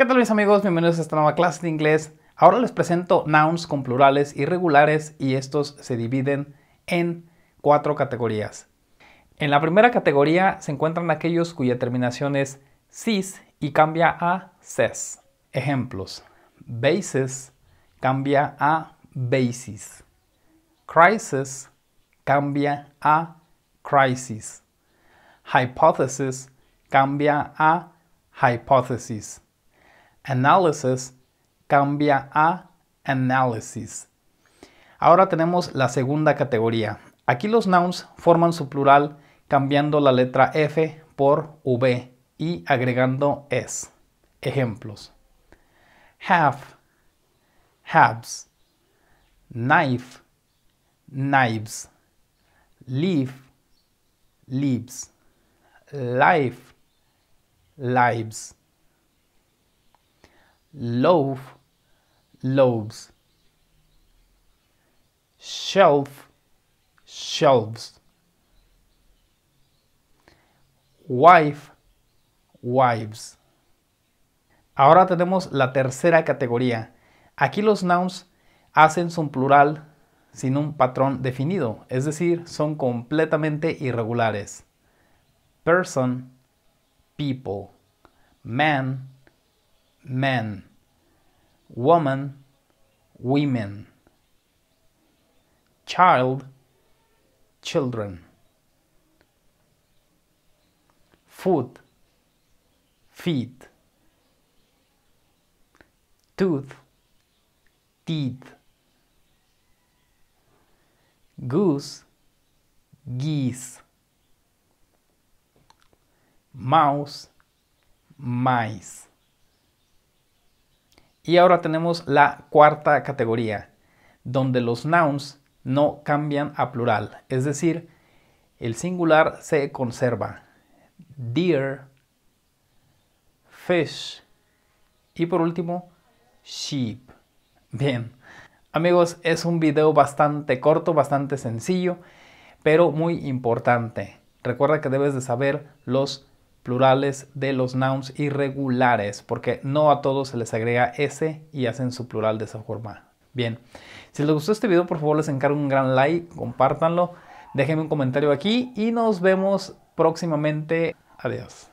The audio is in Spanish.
¿Qué tal mis amigos? Bienvenidos a esta nueva clase de inglés. Ahora les presento nouns con plurales irregulares y estos se dividen en cuatro categorías. En la primera categoría se encuentran aquellos cuya terminación es cis y cambia a ses. Ejemplos. bases cambia a basis. Crisis cambia a crisis. Hypothesis cambia a hypothesis analysis cambia a analysis. Ahora tenemos la segunda categoría. Aquí los nouns forman su plural cambiando la letra F por V y agregando S. Ejemplos. Have, Habs, Knife, knives. Leaf, leaves. Life, lives loaf, loaves, shelf, shelves, wife, wives. Ahora tenemos la tercera categoría. Aquí los nouns hacen su plural sin un patrón definido, es decir, son completamente irregulares. Person, people, man, men, woman, women, child, children, foot, feet, tooth, teeth, goose, geese, mouse, mice. Y ahora tenemos la cuarta categoría, donde los nouns no cambian a plural, es decir, el singular se conserva. Deer, fish y por último, sheep. Bien, amigos, es un video bastante corto, bastante sencillo, pero muy importante. Recuerda que debes de saber los plurales de los nouns irregulares, porque no a todos se les agrega s y hacen su plural de esa forma. Bien, si les gustó este video, por favor les encargo un gran like, compártanlo, déjenme un comentario aquí y nos vemos próximamente. Adiós.